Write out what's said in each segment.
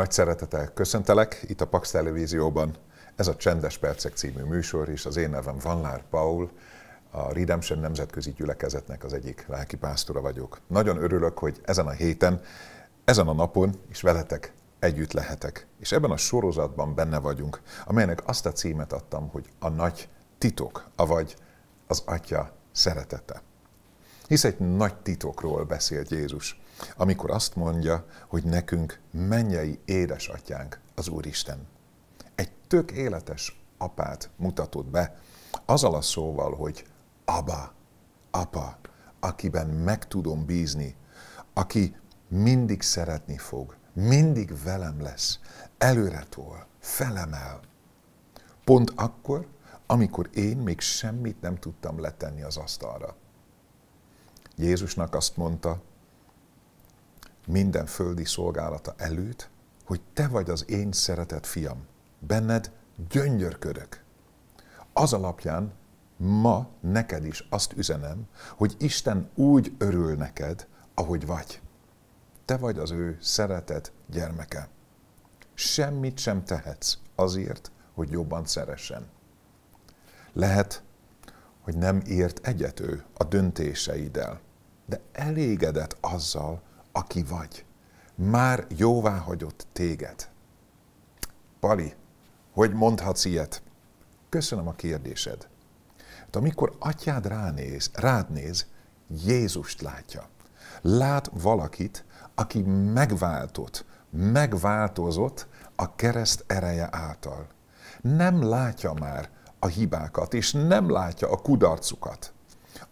Nagy szeretetel köszöntelek itt a Pax Televízióban. Ez a Csendes Percek című műsor, és az én nevem Vanlár Paul, a Redemption Nemzetközi Gyülekezetnek az egyik lelki pásztora vagyok. Nagyon örülök, hogy ezen a héten, ezen a napon is veletek együtt lehetek. És ebben a sorozatban benne vagyunk, amelynek azt a címet adtam, hogy a nagy titok, avagy az Atya szeretete. Hisz egy nagy titokról beszélt Jézus, amikor azt mondja, hogy nekünk mennyei édesatyánk az Úristen. Egy életes apát mutatott be, azzal a szóval, hogy Abba, apa, akiben meg tudom bízni, aki mindig szeretni fog, mindig velem lesz, előre tol, felemel. Pont akkor, amikor én még semmit nem tudtam letenni az asztalra. Jézusnak azt mondta, minden földi szolgálata előtt, hogy te vagy az én szeretett fiam, benned gyöngyörködök. Az alapján ma neked is azt üzenem, hogy Isten úgy örül neked, ahogy vagy. Te vagy az ő szeretett gyermeke. Semmit sem tehetsz azért, hogy jobban szeressen. Lehet, hogy nem ért egyető a döntéseiddel de elégedett azzal, aki vagy. Már jóvá hagyott téged. Pali, hogy mondhatsz ilyet? Köszönöm a kérdésed. De amikor atyád ránéz, rád néz, Jézust látja. Lát valakit, aki megváltott, megváltozott a kereszt ereje által. Nem látja már a hibákat, és nem látja a kudarcukat.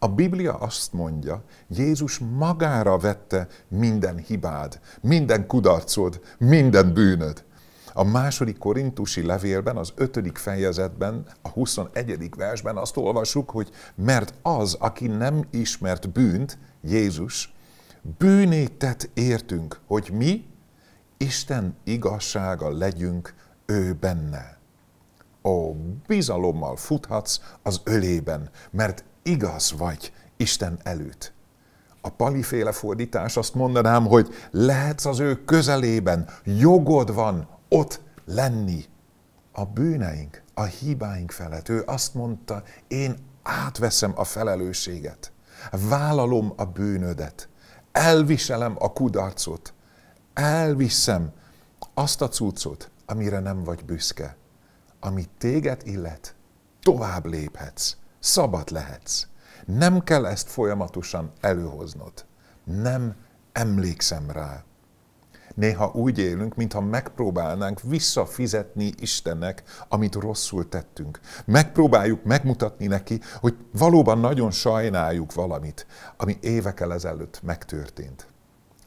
A Biblia azt mondja, Jézus magára vette minden hibád, minden kudarcod, minden bűnöd. A második korintusi levélben, az ötödik fejezetben, a 21. versben azt olvassuk, hogy mert az, aki nem ismert bűnt, Jézus, bűnét tett értünk, hogy mi Isten igazsága legyünk ő benne. Ó, bizalommal futhatsz az ölében, mert igaz vagy Isten előtt. A paliféle fordítás azt mondanám, hogy lehetsz az ő közelében, jogod van ott lenni. A bűneink, a hibáink felett ő azt mondta, én átveszem a felelősséget, vállalom a bűnödet, elviselem a kudarcot, elviszem azt a cuccot, amire nem vagy büszke, amit téged illet, tovább léphetsz. Szabad lehetsz. Nem kell ezt folyamatosan előhoznod. Nem emlékszem rá. Néha úgy élünk, mintha megpróbálnánk visszafizetni Istennek, amit rosszul tettünk. Megpróbáljuk megmutatni neki, hogy valóban nagyon sajnáljuk valamit, ami évekkel ezelőtt megtörtént.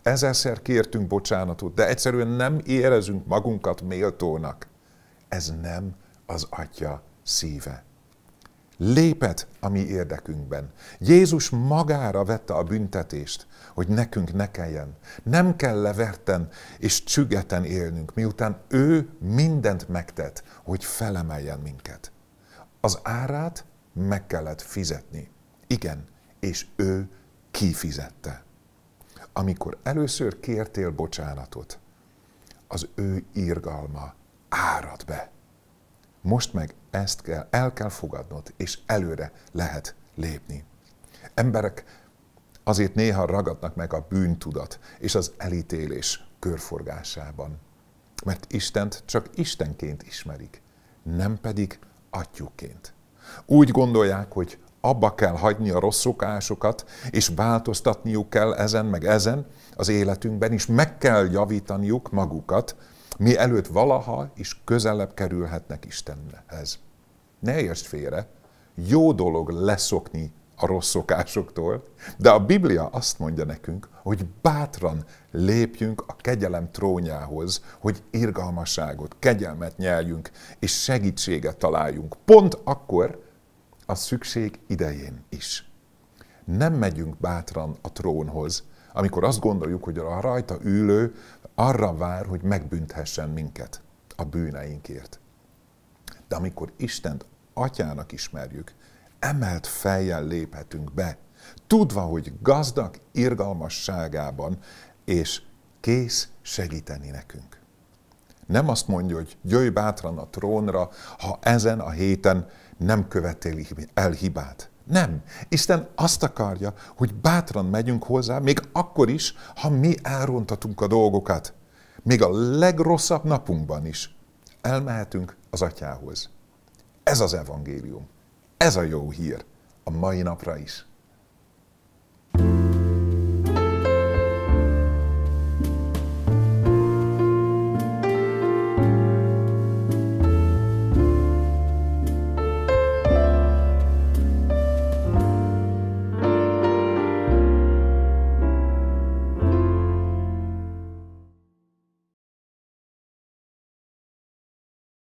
Ezerszer kértünk bocsánatot, de egyszerűen nem érezünk magunkat méltónak. Ez nem az Atya szíve lépett a mi érdekünkben. Jézus magára vette a büntetést, hogy nekünk ne kelljen. Nem kell leverten és csügeten élnünk, miután ő mindent megtett, hogy felemeljen minket. Az árát meg kellett fizetni. Igen, és ő kifizette. Amikor először kértél bocsánatot, az ő irgalma árad be. Most meg ezt kell, el kell fogadnod, és előre lehet lépni. Emberek azért néha ragadnak meg a bűntudat és az elítélés körforgásában. Mert Istent csak Istenként ismerik, nem pedig atyuként. Úgy gondolják, hogy abba kell hagyni a rossz szokásokat, és változtatniuk kell ezen meg ezen az életünkben, és meg kell javítaniuk magukat, mi előtt valaha is közelebb kerülhetnek Istenhez. Ne értsd félre, jó dolog leszokni a rossz szokásoktól, de a Biblia azt mondja nekünk, hogy bátran lépjünk a kegyelem trónjához, hogy irgalmaságot, kegyelmet nyeljünk, és segítséget találjunk. Pont akkor a szükség idején is. Nem megyünk bátran a trónhoz, amikor azt gondoljuk, hogy a rajta ülő arra vár, hogy megbünthessen minket a bűneinkért. De amikor Istent atyának ismerjük, emelt fejjel léphetünk be, tudva, hogy gazdag irgalmasságában, és kész segíteni nekünk. Nem azt mondja, hogy gyöjj bátran a trónra, ha ezen a héten nem követél el hibát. Nem. Isten azt akarja, hogy bátran megyünk hozzá, még akkor is, ha mi elrontatunk a dolgokat. Még a legrosszabb napunkban is elmehetünk az atyához. Ez az evangélium. Ez a jó hír a mai napra is.